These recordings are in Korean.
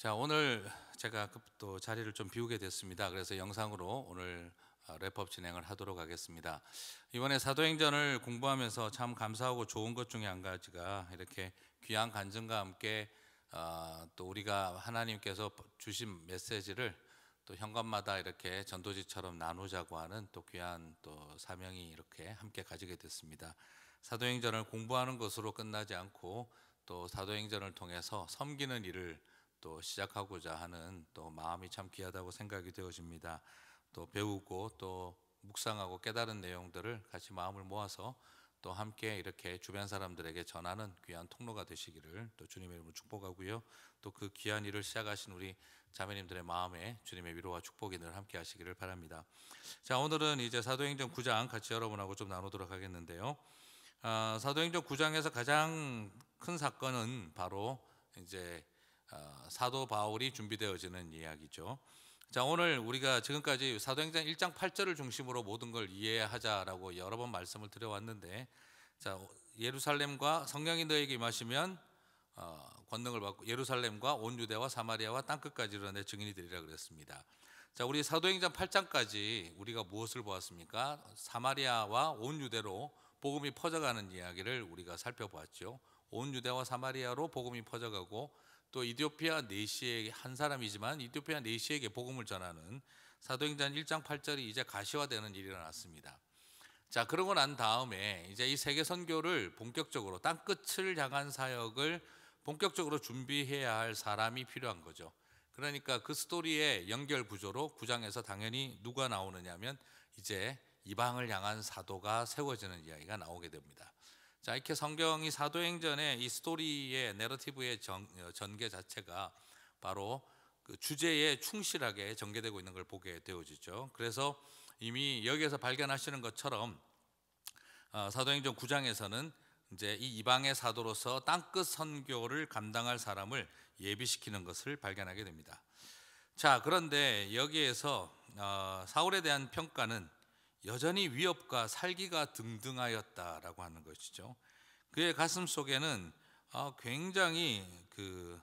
자, 오늘 제가 그 또 자리를 좀 비우게 됐습니다. 그래서 영상으로 오늘 어, 랩업 진행을 하도록 하겠습니다. 이번에 사도행전을 공부하면서 참 감사하고 좋은 것 중에 한 가지가 이렇게 귀한 간증과 함께 어, 또 우리가 하나님께서 주신 메시지를 또 현관마다 이렇게 전도지처럼 나누자고 하는 또 귀한 또 사명이 이렇게 함께 가지게 됐습니다. 사도행전을 공부하는 것으로 끝나지 않고 또 사도행전을 통해서 섬기는 일을 또 시작하고자 하는 또 마음이 참 귀하다고 생각이 되어집니다. 또 배우고 또 묵상하고 깨달은 내용들을 같이 마음을 모아서 또 함께 이렇게 주변 사람들에게 전하는 귀한 통로가 되시기를 또 주님의 이름으로 축복하고요. 또 그 귀한 일을 시작하신 우리 자매님들의 마음에 주님의 위로와 축복이 늘 함께 하시기를 바랍니다. 자, 오늘은 이제 사도행전 9장 같이 여러분하고 좀 나누도록 하겠는데요. 아, 사도행전 9장에서 가장 큰 사건은 바로 이제 어, 사도 바울이 준비되어지는 이야기죠. 자, 오늘 우리가 지금까지 사도행전 1장 8절을 중심으로 모든 걸 이해하자라고 여러 번 말씀을 드려왔는데 자, 예루살렘과 성령이 너에게 임하시면 어, 권능을 받고 예루살렘과 온 유대와 사마리아와 땅 끝까지 이내 증인이 되리라 그랬습니다. 자, 우리 사도행전 8장까지 우리가 무엇을 보았습니까? 사마리아와 온 유대로 복음이 퍼져가는 이야기를 우리가 살펴보았죠. 온 유대와 사마리아로 복음이 퍼져가고 또 이디오피아 네시에게한 사람이지만 이디오피아 네시에게 복음을 전하는 사도행전 1장 8절이 이제 가시화되는 일이 일어났습니다. 자, 그러고 난 다음에 이제 이 세계 선교를 본격적으로 땅 끝을 향한 사역을 본격적으로 준비해야 할 사람이 필요한 거죠. 그러니까 그 스토리의 연결 구조로 9장에서 당연히 누가 나오느냐면 이제 이방을 향한 사도가 세워지는 이야기가 나오게 됩니다. 자, 이렇게 성경이 사도행전의 이 스토리의 내러티브의 전, 어, 전개 자체가 바로 그 주제에 충실하게 전개되고 있는 걸 보게 되어지죠. 그래서 이미 여기에서 발견하시는 것처럼 어, 사도행전 9장에서는 이제 이 이방의 사도로서 땅끝 선교를 감당할 사람을 예비시키는 것을 발견하게 됩니다. 자, 그런데 여기에서 어, 사울에 대한 평가는 여전히 위협과 살기가 등등하였다라고 하는 것이죠. 그의 가슴 속에는 어, 굉장히 그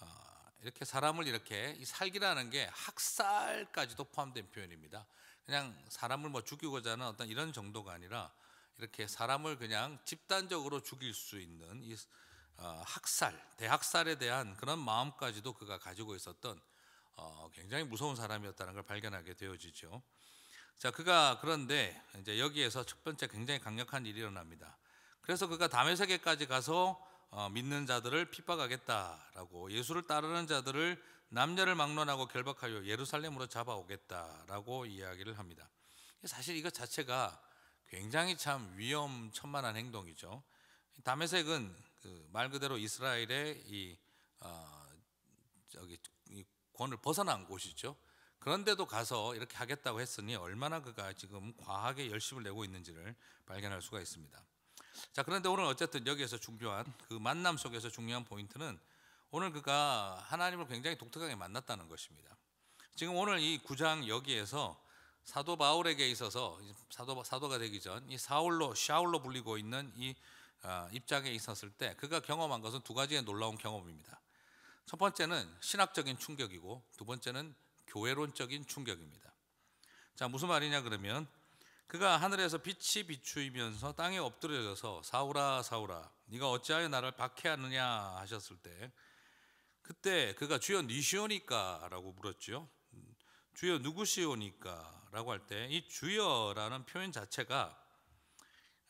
어, 이렇게 사람을 이렇게 살기라는 게 학살까지도 포함된 표현입니다. 그냥 사람을 뭐 죽이고자 하는 어떤 이런 정도가 아니라 이렇게 사람을 그냥 집단적으로 죽일 수 있는 이 어, 학살, 대학살에 대한 그런 마음까지도 그가 가지고 있었던 굉장히 무서운 사람이었다는 걸 발견하게 되어지죠. 자, 그가 그런데 이제 여기에서 첫 번째 굉장히 강력한 일이 일어납니다. 그래서 그가 담의 세계까지 가서 어, 믿는 자들을 핍박하겠다라고 예수를 따르는 자들을 남녀를 막론하고 결박하여 예루살렘으로 잡아오겠다라고 이야기를 합니다. 사실 이것 자체가 굉장히 참 위험천만한 행동이죠. 담에색은 그말 그대로 이스라엘의 이 어, 저기 이 권을 벗어난 곳이죠. 그런데도 가서 이렇게 하겠다고 했으니 얼마나 그가 지금 과하게 열심을 내고 있는지를 발견할 수가 있습니다. 자, 그런데 오늘 어쨌든 여기에서 중요한 그 만남 속에서 중요한 포인트는 오늘 그가 하나님을 굉장히 독특하게 만났다는 것입니다. 지금 오늘 이 9장 여기에서 사도 바울에게 있어서 사도 사도가 되기 전 이 사울로 샤울로 불리고 있는 이 아, 입장에 있었을 때 그가 경험한 것은 두 가지의 놀라운 경험입니다. 첫 번째는 신학적인 충격이고 두 번째는 교회론적인 충격입니다. 자, 무슨 말이냐 그러면 그가 하늘에서 빛이 비추이면서 땅에 엎드려져서 사울아 사울아 네가 어찌하여 나를 박해하느냐 하셨을 때 그때 그가 주여 니시오니까라고 네 물었지 주여 누구시오니까라고 할 때 이 주여라는 표현 자체가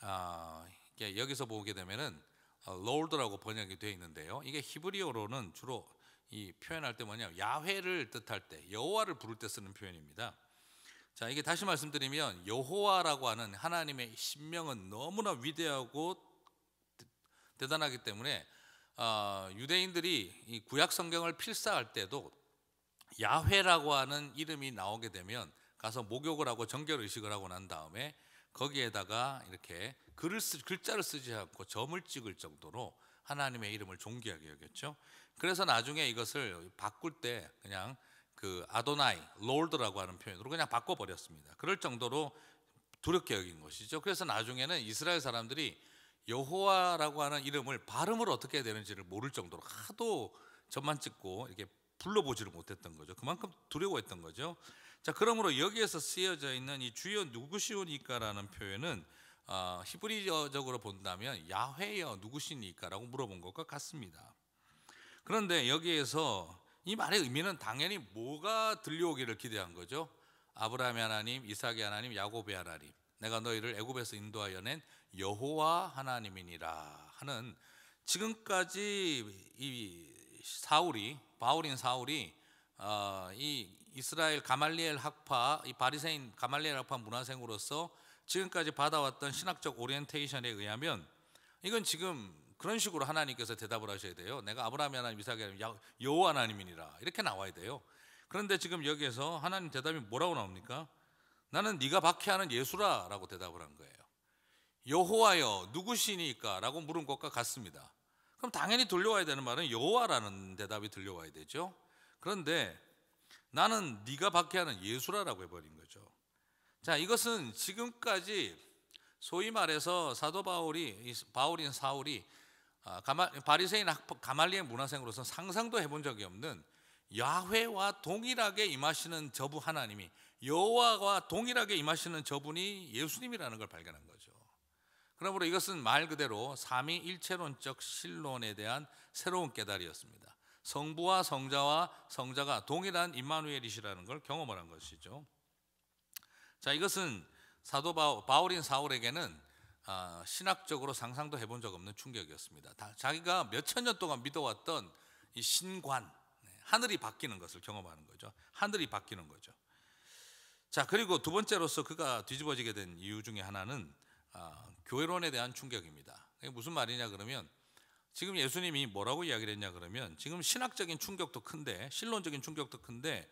아, 여기서 보게 되면은 롤드라고 어, 번역이 되어 있는데요. 이게 히브리어로는 주로 이 표현할 때 뭐냐면 야훼를 뜻할 때 여호와를 부를 때 쓰는 표현입니다. 자, 이게 다시 말씀드리면 여호와라고 하는 하나님의 신명은 너무나 위대하고 대단하기 때문에 어, 유대인들이 이 구약 성경을 필사할 때도 야훼라고 하는 이름이 나오게 되면 가서 목욕을 하고 정결 의식을 하고 난 다음에 거기에다가 이렇게 글을 쓰, 글자를 쓰지 않고 점을 찍을 정도로 하나님의 이름을 존귀하게 여겼죠. 그래서 나중에 이것을 바꿀 때 그냥 그 아도나이, 롤드라고 하는 표현으로 그냥 바꿔버렸습니다. 그럴 정도로 두렵게 여긴 것이죠. 그래서 나중에는 이스라엘 사람들이 여호와라고 하는 이름을 발음을 어떻게 해야 되는지를 모를 정도로 하도 점만 찍고 이렇게 불러보지를 못했던 거죠. 그만큼 두려워했던 거죠. 자, 그러므로 여기에서 쓰여져 있는 이 주여 누구시오니까라는 표현은 어, 히브리어적으로 본다면 야훼여 누구시니까라고 물어본 것과 같습니다. 그런데 여기에서 이 말의 의미는 당연히 뭐가 들려오기를 기대한 거죠? 아브라함의 하나님, 이삭의 하나님, 야곱의 하나님. 내가 너희를 애굽에서 인도하여 낸 여호와 하나님이니라 하는 지금까지 이 사울이 바울인 사울이 어, 이 이스라엘 가말리엘 학파 이 바리새인 가말리엘 학파 문화생으로서 지금까지 받아왔던 신학적 오리엔테이션에 의하면 이건 지금 그런 식으로 하나님께서 대답을 하셔야 돼요. 내가 아브라함이 하나님, 이삭이 하나님, 여호와 하나님이니라 이렇게 나와야 돼요. 그런데 지금 여기에서 하나님 대답이 뭐라고 나옵니까? 나는 네가 박해하는 예수라라고 대답을 한 거예요. 여호와여 누구시니까라고 물은 것과 같습니다. 그럼 당연히 돌려와야 되는 말은 여호와라는 대답이 들려와야 되죠. 그런데 나는 네가 박해하는 예수라라고 해버린 거죠. 자 이것은 지금까지 소위 말해서 사도 바울이 바울인 사울이 아, 바리새인 학파 가말리의 문화생으로서 상상도 해본 적이 없는 야훼와 동일하게 임하시는 저부 하나님이 여호와와 동일하게 임하시는 저분이 예수님이라는 걸 발견한 거죠. 그러므로 이것은 말 그대로 삼위일체론적 신론에 대한 새로운 깨달이었습니다. 성부와 성자와 성자가 동일한 임마누엘이시라는 걸 경험을 한 것이죠. 자, 이것은 사도 바울인 사울에게는 아, 신학적으로 상상도 해본 적 없는 충격이었습니다. 자기가 몇 천 년 동안 믿어왔던 이 신관, 네, 하늘이 바뀌는 것을 경험하는 거죠. 하늘이 바뀌는 거죠. 자, 그리고 두 번째로서 그가 뒤집어지게 된 이유 중에 하나는 아, 교회론에 대한 충격입니다. 무슨 말이냐 그러면 지금 예수님이 뭐라고 이야기를 했냐 그러면 지금 신학적인 충격도 큰데 신론적인 충격도 큰데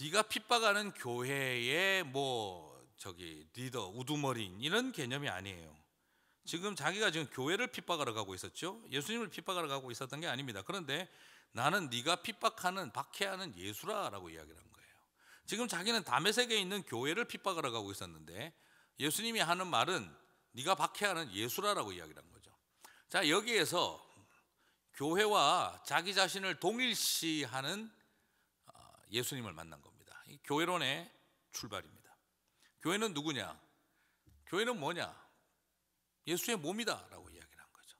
네가 핍박하는 교회의 뭐 저기 리더 우두머리인 이런 개념이 아니에요. 지금 자기가 지금 교회를 핍박하러 가고 있었죠. 예수님을 핍박하러 가고 있었던 게 아닙니다. 그런데 나는 네가 핍박하는 박해하는 예수라라고 이야기를 한 거예요. 지금 자기는 담에색에 있는 교회를 핍박하러 가고 있었는데 예수님이 하는 말은 네가 박해하는 예수라라고 이야기를 한 거죠. 자, 여기에서 교회와 자기 자신을 동일시하는 아, 예수님을 만난 겁니다. 교회론의 출발입니다. 교회는 누구냐? 교회는 뭐냐? 예수의 몸이다라고 이야기를 한 거죠.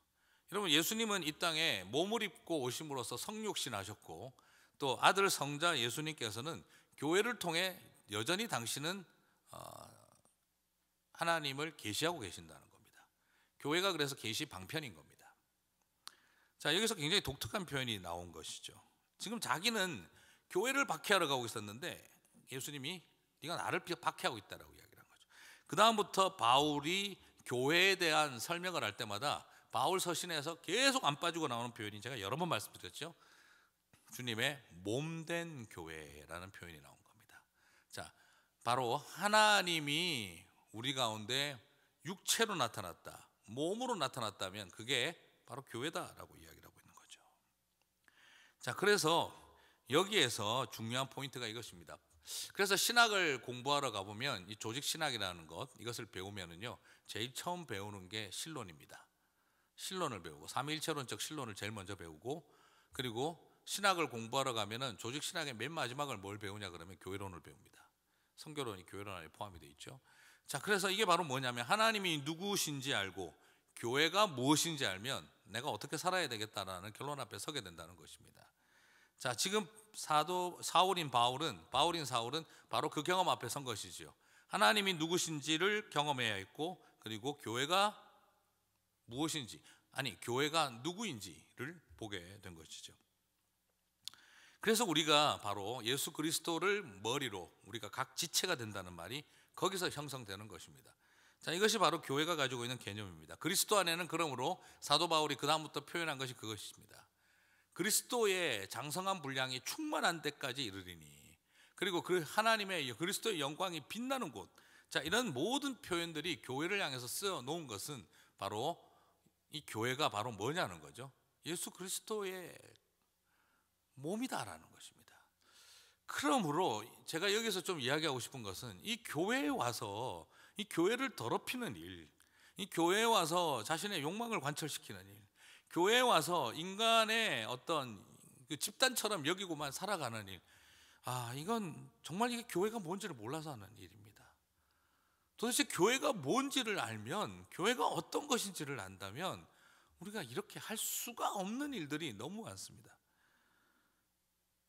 여러분 예수님은 이 땅에 몸을 입고 오심으로써 성육신 하셨고 또 아들 성자 예수님께서는 교회를 통해 여전히 당신은 어, 하나님을 계시하고 계신다는 겁니다. 교회가 그래서 계시 방편인 겁니다. 자 여기서 굉장히 독특한 표현이 나온 것이죠. 지금 자기는 교회를 박해하러 가고 있었는데 예수님이 네가 나를 박해하고 있다라고 이야기를 한 거죠. 그 다음부터 바울이 교회에 대한 설명을 할 때마다 바울 서신에서 계속 안 빠지고 나오는 표현이 제가 여러 번 말씀드렸죠. 주님의 몸된 교회라는 표현이 나온 겁니다. 자, 바로 하나님이 우리 가운데 육체로 나타났다, 몸으로 나타났다면 그게 바로 교회다라고 이야기를 하고 있는 거죠. 자, 그래서 여기에서 중요한 포인트가 이것입니다. 그래서 신학을 공부하러 가보면 이 조직 신학이라는 것 이것을 배우면은요 제일 처음 배우는 게 신론입니다. 신론을 배우고 삼위일체론적 신론을 제일 먼저 배우고 그리고 신학을 공부하러 가면은 조직 신학의 맨 마지막을 뭘 배우냐 그러면 교회론을 배웁니다. 성교론이 교회론 안에 포함이 되어 있죠. 자, 그래서 이게 바로 뭐냐면 하나님이 누구신지 알고 교회가 무엇인지 알면 내가 어떻게 살아야 되겠다라는 결론 앞에 서게 된다는 것입니다. 자, 지금 사도 사울인 바울은 바울인 사울은 바로 그 경험 앞에 선 것이지요. 하나님이 누구신지를 경험해야 했고 그리고 교회가 무엇인지 아니 교회가 누구인지를 보게 된 것이죠. 그래서 우리가 바로 예수 그리스도를 머리로 우리가 각 지체가 된다는 말이 거기서 형성되는 것입니다. 자, 이것이 바로 교회가 가지고 있는 개념입니다. 그리스도 안에는 그러므로 사도 바울이 그다음부터 표현한 것이 그것입니다. 그리스도의 장성한 분량이 충만한 데까지 이르리니 그리고 그 하나님의 그리스도의 영광이 빛나는 곳. 자, 이런 모든 표현들이 교회를 향해서 쓰여 놓은 것은 바로 이 교회가 바로 뭐냐는 거죠. 예수 그리스도의 몸이다라는 것입니다. 그러므로 제가 여기서 좀 이야기하고 싶은 것은 이 교회에 와서 이 교회를 더럽히는 일, 이 교회에 와서 자신의 욕망을 관철시키는 일, 교회에 와서 인간의 어떤 그 집단처럼 여기고만 살아가는 일. 아, 이건 정말 이게 교회가 뭔지를 몰라서 하는 일입니다. 도대체 교회가 뭔지를 알면, 교회가 어떤 것인지를 안다면, 우리가 이렇게 할 수가 없는 일들이 너무 많습니다.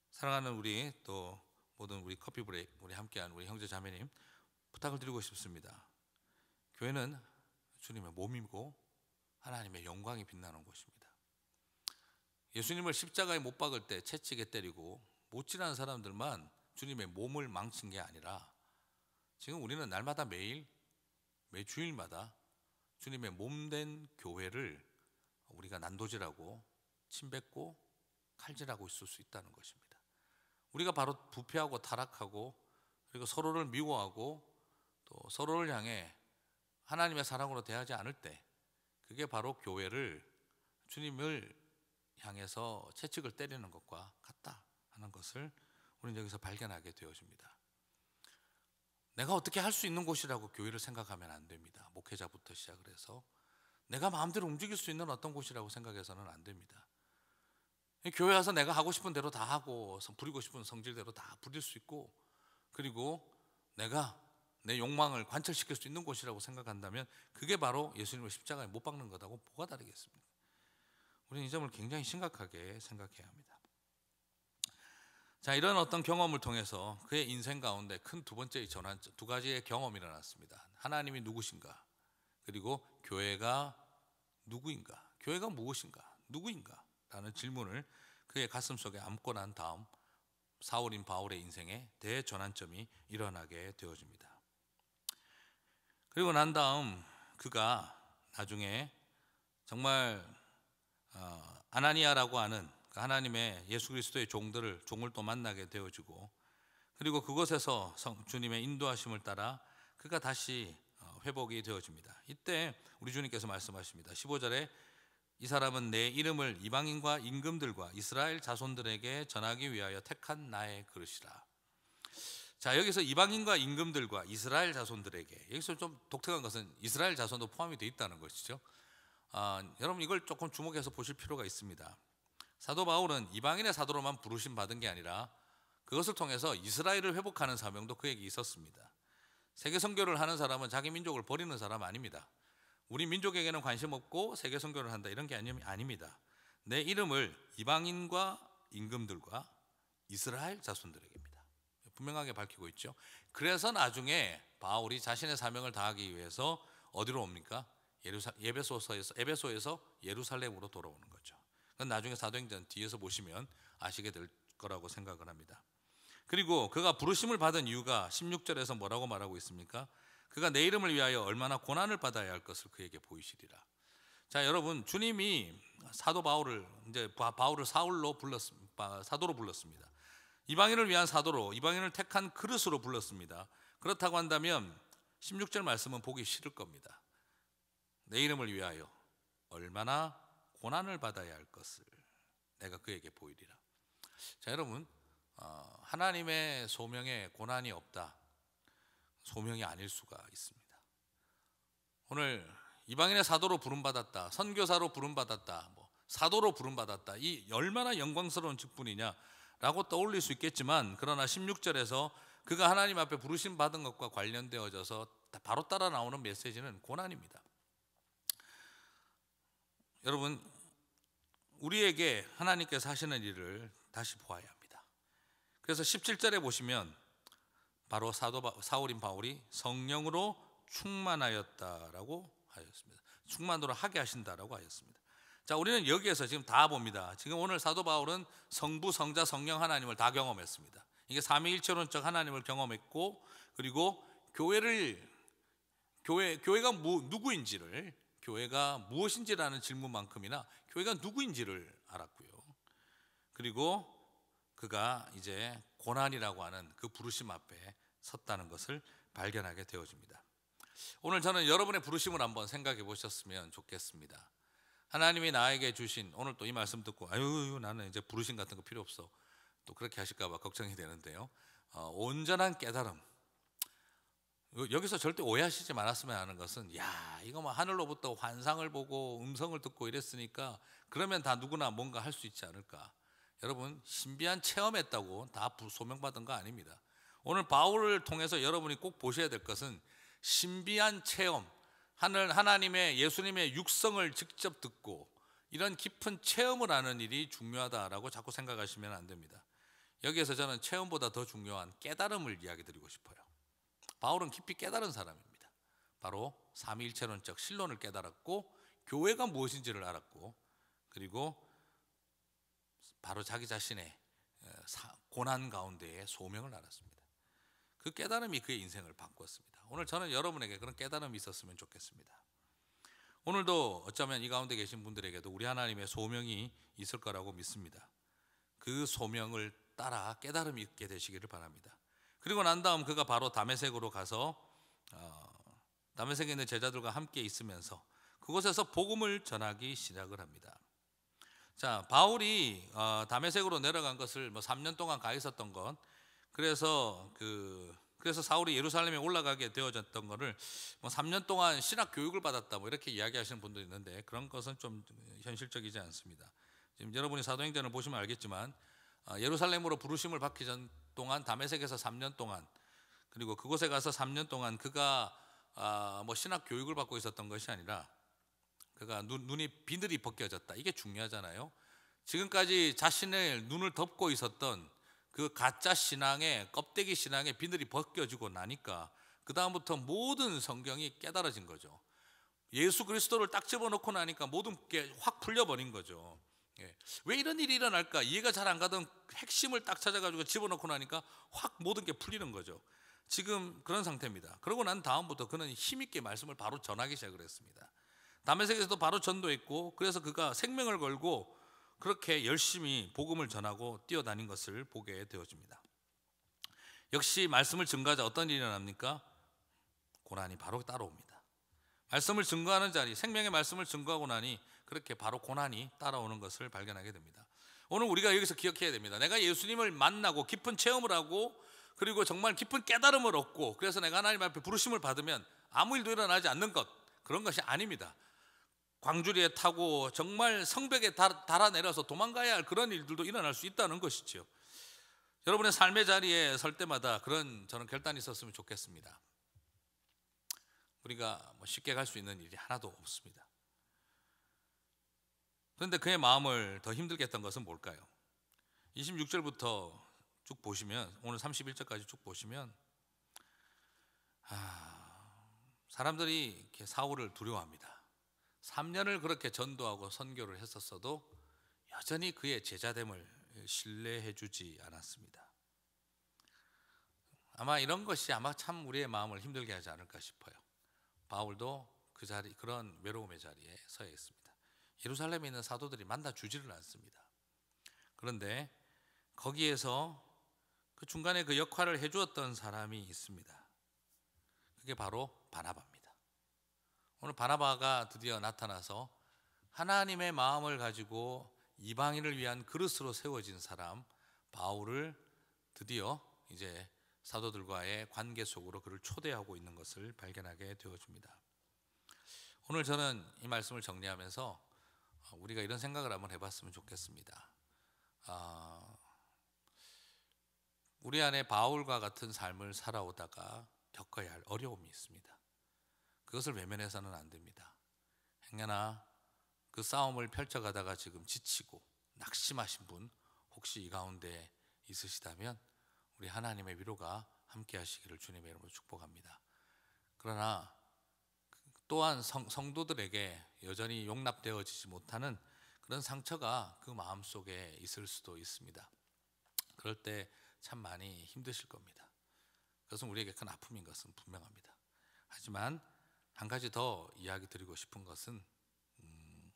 사랑하는 우리 또 모든 우리 커피 브레이크 우리 함께한 우리 형제 자매님 부탁을 드리고 싶습니다. 교회는 주님의 몸이고 하나님의 영광이 빛나는 곳입니다. 예수님을 십자가에 못 박을 때 채찍에 때리고 못 지나는 사람들만 주님의 몸을 망친 게 아니라 지금 우리는 날마다 매일 매주일마다 주님의 몸된 교회를 우리가 난도질하고 침뱉고 칼질하고 있을 수 있다는 것입니다. 우리가 바로 부패하고 타락하고 그리고 서로를 미워하고 또 서로를 향해 하나님의 사랑으로 대하지 않을 때 그게 바로 교회를 주님을 향해서 채찍을 때리는 것과 같다 하는 것을 우리는 여기서 발견하게 되어집니다. 내가 어떻게 할 수 있는 곳이라고 교회를 생각하면 안 됩니다. 목회자부터 시작을 해서 내가 마음대로 움직일 수 있는 어떤 곳이라고 생각해서는 안 됩니다. 교회 와서 내가 하고 싶은 대로 다 하고 부리고 싶은 성질대로 다 부릴 수 있고 그리고 내가 내 욕망을 관철시킬 수 있는 곳이라고 생각한다면 그게 바로 예수님을 십자가에 못 박는 거다고 뭐가 다르겠습니까? 우리는 이 점을 굉장히 심각하게 생각해야 합니다. 자, 이런 어떤 경험을 통해서 그의 인생 가운데 큰 두 번째의 전환, 두 가지의 경험이 일어났습니다. 하나님이 누구신가? 그리고 교회가 누구인가? 교회가 무엇인가? 누구인가? 라는 질문을 그의 가슴 속에 안고 난 다음 사울인 바울의 인생에 대전환점이 일어나게 되어집니다. 그리고 난 다음 그가 나중에 정말 어, 아나니아라고 하는 그 하나님의 예수 그리스도의 종들을 종을 또 만나게 되어지고 그리고 그곳에서 성, 주님의 인도하심을 따라 그가 다시 어, 회복이 되어집니다. 이때 우리 주님께서 말씀하십니다. 15절에 이 사람은 내 이름을 이방인과 임금들과 이스라엘 자손들에게 전하기 위하여 택한 나의 그릇이라. 자, 여기서 이방인과 임금들과 이스라엘 자손들에게 여기서 좀 독특한 것은 이스라엘 자손도 포함이 되어 있다는 것이죠. 아, 여러분 이걸 조금 주목해서 보실 필요가 있습니다. 사도 바울은 이방인의 사도로만 부르심 받은 게 아니라 그것을 통해서 이스라엘을 회복하는 사명도 그에게 있었습니다. 세계 선교를 하는 사람은 자기 민족을 버리는 사람 아닙니다. 우리 민족에게는 관심 없고 세계 선교를 한다 이런 게아닙니다내 이름을 이방인과 임금들과 이스라엘 자손들에게입니다. 분명하게 밝히고 있죠. 그래서 나중에 바울이 자신의 사명을 다하기 위해서 어디로 옵니까? 예루사, 에베소서에서, 에베소에서 예루살렘으로 돌아오는 거죠. 그건 나중에 사도행전 뒤에서 보시면 아시게 될 거라고 생각을 합니다. 그리고 그가 부르심을 받은 이유가 16절에서 뭐라고 말하고 있습니까? 그가 내 이름을 위하여 얼마나 고난을 받아야 할 것을 그에게 보이시리라. 자, 여러분, 주님이 사도 바울을 이제 바울을 사울로 불렀 사도로 불렀습니다. 이방인을 위한 사도로 이방인을 택한 그릇으로 불렀습니다. 그렇다고 한다면 16절 말씀은 보기 싫을 겁니다. 내 이름을 위하여 얼마나 고난을 받아야 할 것을 내가 그에게 보이리라. 자 여러분 어, 하나님의 소명에 고난이 없다. 소명이 아닐 수가 있습니다. 오늘 이방인의 사도로 부름받았다, 선교사로 부름받았다, 뭐 사도로 부름받았다. 이 얼마나 영광스러운 직분이냐라고 떠올릴 수 있겠지만 그러나 16절에서 그가 하나님 앞에 부르심 받은 것과 관련되어져서 바로 따라 나오는 메시지는 고난입니다. 여러분 우리에게 하나님께서 하시는 일을 다시 보아야 합니다. 그래서 17절에 보시면 바로 사도 사울인 바울이 성령으로 충만하였다라고 하였습니다. 충만으로 하게 하신다라고 하였습니다. 자, 우리는 여기에서 지금 다 봅니다. 지금 오늘 사도 바울은 성부, 성자, 성령 하나님을 다 경험했습니다. 이게 삼위일체론적 하나님을 경험했고 그리고 교회를 교회 교회가 누구인지를 교회가 무엇인지라는 질문만큼이나 교회가 누구인지를 알았고요. 그리고 그가 이제 고난이라고 하는 그 부르심 앞에 섰다는 것을 발견하게 되어집니다. 오늘 저는 여러분의 부르심을 한번 생각해 보셨으면 좋겠습니다. 하나님이 나에게 주신 오늘 또 이 말씀 듣고 아유 나는 이제 부르심 같은 거 필요 없어 또 그렇게 하실까봐 걱정이 되는데요. 어, 온전한 깨달음 여기서 절대 오해하시지 말았으면 하는 것은 야 이거 뭐 하늘로부터 환상을 보고 음성을 듣고 이랬으니까 그러면 다 누구나 뭔가 할 수 있지 않을까 여러분 신비한 체험했다고 다 소명받은 거 아닙니다 오늘 바울을 통해서 여러분이 꼭 보셔야 될 것은 신비한 체험 하늘 하나님의 예수님의 육성을 직접 듣고 이런 깊은 체험을 하는 일이 중요하다라고 자꾸 생각하시면 안 됩니다 여기에서 저는 체험보다 더 중요한 깨달음을 이야기 드리고 싶어요 바울은 깊이 깨달은 사람입니다. 바로 삼위일체론적 신론을 깨달았고 교회가 무엇인지를 알았고 그리고 바로 자기 자신의 어, 고난 가운데의 소명을 알았습니다. 그 깨달음이 그의 인생을 바꾸었습니다. 오늘 저는 여러분에게 그런 깨달음이 있었으면 좋겠습니다. 오늘도 어쩌면 이 가운데 계신 분들에게도 우리 하나님의 소명이 있을 거라고 믿습니다. 그 소명을 따라 깨달음 있게 되시기를 바랍니다. 그리고 난 다음 그가 바로 담에색으로 가서 어, 담에색에 있는 제자들과 함께 있으면서 그곳에서 복음을 전하기 시작을 합니다. 자, 바울이 어, 담에색으로 내려간 것을 뭐 3년 동안 가 있었던 것, 그래서 그 그래서 사울이 예루살렘에 올라가게 되어졌던 것을 뭐 3년 동안 신학 교육을 받았다 뭐 이렇게 이야기하시는 분도 있는데 그런 것은 좀 현실적이지 않습니다. 지금 여러분이 사도행전을 보시면 알겠지만 어, 예루살렘으로 부르심을 받기 전 동안 담에색에서 3년 동안 그리고 그곳에 가서 3년 동안 그가 아, 뭐 신학 교육을 받고 있었던 것이 아니라 그가 눈, 눈이 비늘이 벗겨졌다. 이게 중요하잖아요. 지금까지 자신의 눈을 덮고 있었던 그 가짜 신앙의 껍데기 신앙의 비늘이 벗겨지고 나니까 그 다음부터 모든 성경이 깨달아진 거죠. 예수 그리스도를 딱 집어넣고 나니까 모든 게 확 풀려버린 거죠. 예. 왜 이런 일이 일어날까? 이해가 잘 안 가던 핵심을 딱 찾아가지고 집어넣고 나니까 확 모든 게 풀리는 거죠. 지금 그런 상태입니다. 그러고 난 다음부터 그는 힘있게 말씀을 바로 전하기 시작을 했습니다. 담에색에서도 바로 전도했고, 그래서 그가 생명을 걸고 그렇게 열심히 복음을 전하고 뛰어다닌 것을 보게 되어집니다. 역시 말씀을 증거하자 어떤 일이 일어납니까? 고난이 바로 따라옵니다. 말씀을 증거하는 자리, 생명의 말씀을 증거하고 나니 그렇게 바로 고난이 따라오는 것을 발견하게 됩니다. 오늘 우리가 여기서 기억해야 됩니다. 내가 예수님을 만나고 깊은 체험을 하고 그리고 정말 깊은 깨달음을 얻고 그래서 내가 하나님 앞에 부르심을 받으면 아무 일도 일어나지 않는 것 그런 것이 아닙니다. 광주리에 타고 정말 성벽에 달아내려서 도망가야 할 그런 일들도 일어날 수 있다는 것이지 여러분의 삶의 자리에 설 때마다 그런 저는 결단이 있었으면 좋겠습니다. 우리가 뭐 쉽게 갈 수 있는 일이 하나도 없습니다. 그런데 그의 마음을 더 힘들게 했던 것은 뭘까요? 26절부터 쭉 보시면 오늘 31절까지 쭉 보시면 아, 사람들이 사울을 두려워합니다. 3년을 그렇게 전도하고 선교를 했었어도 여전히 그의 제자됨을 신뢰해 주지 않았습니다. 아마 이런 것이 아마 참 우리의 마음을 힘들게 하지 않을까 싶어요. 바울도 그 자리 그런 외로움의 자리에 서 있습니다. 예루살렘에 있는 사도들이 만나 주지를 않습니다. 그런데 거기에서 그 중간에 그 역할을 해 주었던 사람이 있습니다. 그게 바로 바나바입니다. 오늘 바나바가 드디어 나타나서 하나님의 마음을 가지고 이방인을 위한 그릇으로 세워진 사람 바울을 드디어 이제 사도들과의 관계 속으로 그를 초대하고 있는 것을 발견하게 되어집니다. 오늘 저는 이 말씀을 정리하면서 우리가 이런 생각을 한번 해봤으면 좋겠습니다. 아, 우리 안에 바울과 같은 삶을 살아오다가 겪어야 할 어려움이 있습니다. 그것을 외면해서는 안 됩니다. 행여나 그 싸움을 펼쳐가다가 지금 지치고 낙심하신 분 혹시 이 가운데 있으시다면 우리 하나님의 위로가 함께 하시기를 주님의 이름으로 축복합니다. 그러나 또한 성, 성도들에게 여전히 용납되어지지 못하는 그런 상처가 그 마음 속에 있을 수도 있습니다. 그럴 때 참 많이 힘드실 겁니다. 그것은 우리에게 큰 아픔인 것은 분명합니다. 하지만 한 가지 더 이야기 드리고 싶은 것은 음,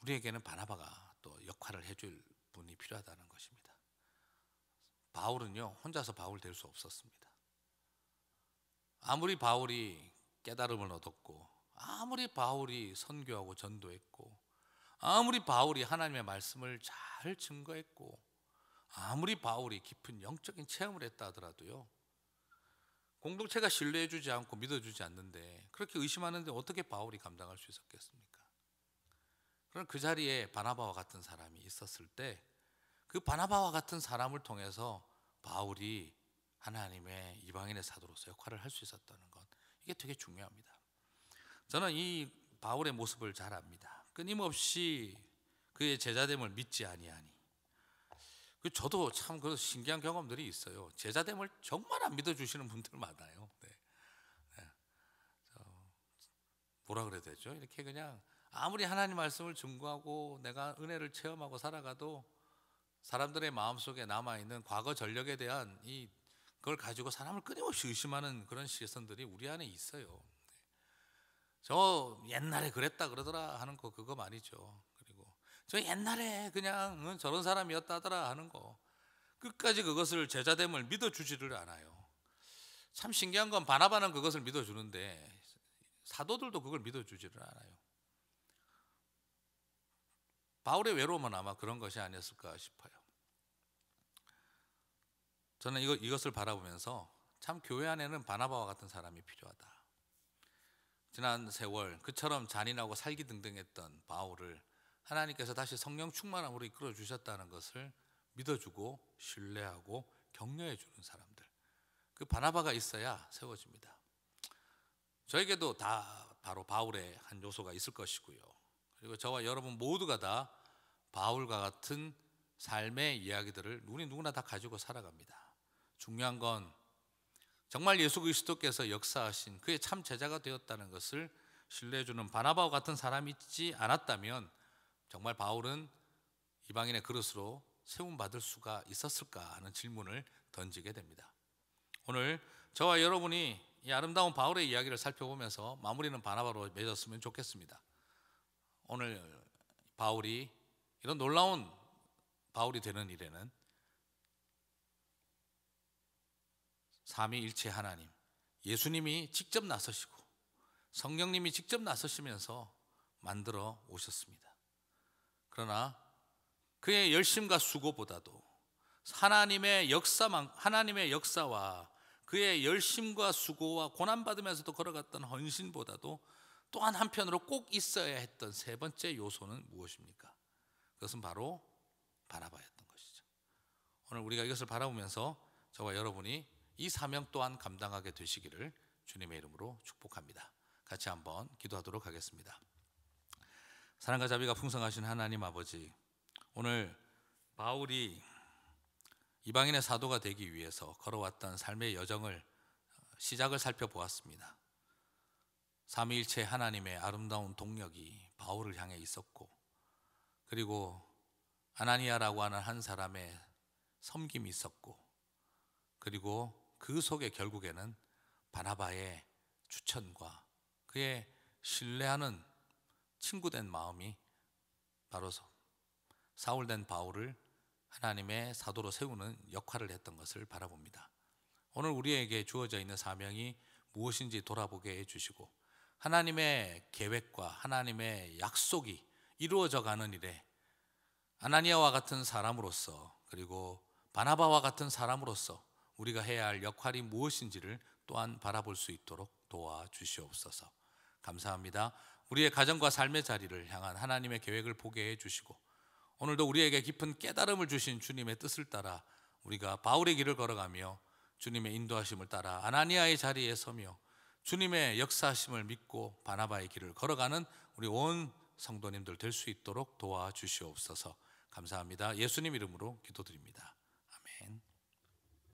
우리에게는 바나바가 또 역할을 해줄 분이 필요하다는 것입니다. 바울은요 혼자서 바울 될 수 없었습니다. 아무리 바울이 깨달음을 얻었고 아무리 바울이 선교하고 전도했고 아무리 바울이 하나님의 말씀을 잘 증거했고 아무리 바울이 깊은 영적인 체험을 했다 하더라도요 공동체가 신뢰해주지 않고 믿어주지 않는데 그렇게 의심하는데 어떻게 바울이 감당할 수 있었겠습니까? 그럼 그 자리에 바나바와 같은 사람이 있었을 때 그 바나바와 같은 사람을 통해서 바울이 하나님의 이방인의 사도로서 역할을 할 수 있었다는 것 이게 되게 중요합니다. 저는 이 바울의 모습을 잘 압니다. 끊임없이 그의 제자됨을 믿지 아니하니. 그 저도 참그 신기한 경험들이 있어요. 제자됨을 정말 안 믿어주시는 분들 많아요. 네. 네. 뭐라 그래야 되죠? 이렇게 그냥 아무리 하나님 말씀을 증거하고 내가 은혜를 체험하고 살아가도 사람들의 마음 속에 남아 있는 과거 전력에 대한 이 그걸 가지고 사람을 끊임없이 의심하는 그런 시선들이 우리 안에 있어요. 저 옛날에 그랬다 그러더라 하는 거 그거 말이죠. 그리고 저 옛날에 그냥 저런 사람이었다더라 하는 거 끝까지 그것을 제자됨을 믿어주지를 않아요. 참 신기한 건 바나바는 그것을 믿어주는데 사도들도 그걸 믿어주지를 않아요. 바울의 외로움은 아마 그런 것이 아니었을까 싶어요. 저는 이거, 이것을 바라보면서 참 교회 안에는 바나바와 같은 사람이 필요하다. 지난 세월 그처럼 잔인하고 살기 등등했던 바울을 하나님께서 다시 성령 충만함으로 이끌어 주셨다는 것을 믿어주고 신뢰하고 격려해 주는 사람들. 그 바나바가 있어야 세워집니다. 저에게도 다 바로 바울의 한 요소가 있을 것이고요. 그리고 저와 여러분 모두가 다 바울과 같은 삶의 이야기들을 우리 누구나 다 가지고 살아갑니다. 중요한 건 정말 예수 그리스도께서 역사하신 그의 참 제자가 되었다는 것을 신뢰해 주는 바나바와 같은 사람이 있지 않았다면 정말 바울은 이방인의 그릇으로 세움 받을 수가 있었을까 하는 질문을 던지게 됩니다. 오늘 저와 여러분이 이 아름다운 바울의 이야기를 살펴보면서 마무리는 바나바로 맺었으면 좋겠습니다. 오늘 바울이 이런 놀라운 바울이 되는 일에는 삼위일체 하나님 예수님이 직접 나서시고 성령님이 직접 나서시면서 만들어 오셨습니다. 그러나 그의 열심과 수고보다도 하나님의 역사만 하나님의 역사와 그의 열심과 수고와 고난 받으면서도 걸어갔던 헌신보다도 또한 한편으로 꼭 있어야 했던 세 번째 요소는 무엇입니까? 그것은 바로 바라봐였던 것이죠. 오늘 우리가 이것을 바라보면서 저와 여러분이 이 사명 또한 감당하게 되시기를 주님의 이름으로 축복합니다. 같이 한번 기도하도록 하겠습니다. 사랑과 자비가 풍성하신 하나님 아버지, 오늘 바울이 이방인의 사도가 되기 위해서 걸어왔던 삶의 여정을 시작을 살펴보았습니다. 삼위일체 하나님의 아름다운 동력이 바울을 향해 있었고, 그리고 아나니아라고 하는 한 사람의 섬김이 있었고, 그리고 그 속에 결국에는 바나바의 추천과 그의 신뢰하는 친구된 마음이 바로 사울된 바울을 하나님의 사도로 세우는 역할을 했던 것을 바라봅니다. 오늘 우리에게 주어져 있는 사명이 무엇인지 돌아보게 해주시고 하나님의 계획과 하나님의 약속이 이루어져 가는 일에 아나니아와 같은 사람으로서 그리고 바나바와 같은 사람으로서 우리가 해야 할 역할이 무엇인지를 또한 바라볼 수 있도록 도와주시옵소서. 감사합니다. 우리의 가정과 삶의 자리를 향한 하나님의 계획을 보게 해 주시고 오늘도 우리에게 깊은 깨달음을 주신 주님의 뜻을 따라 우리가 바울의 길을 걸어가며 주님의 인도하심을 따라 아나니아의 자리에 서며 주님의 역사하심을 믿고 바나바의 길을 걸어가는 우리 온 성도님들 될 수 있도록 도와주시옵소서. 감사합니다. 예수님 이름으로 기도드립니다.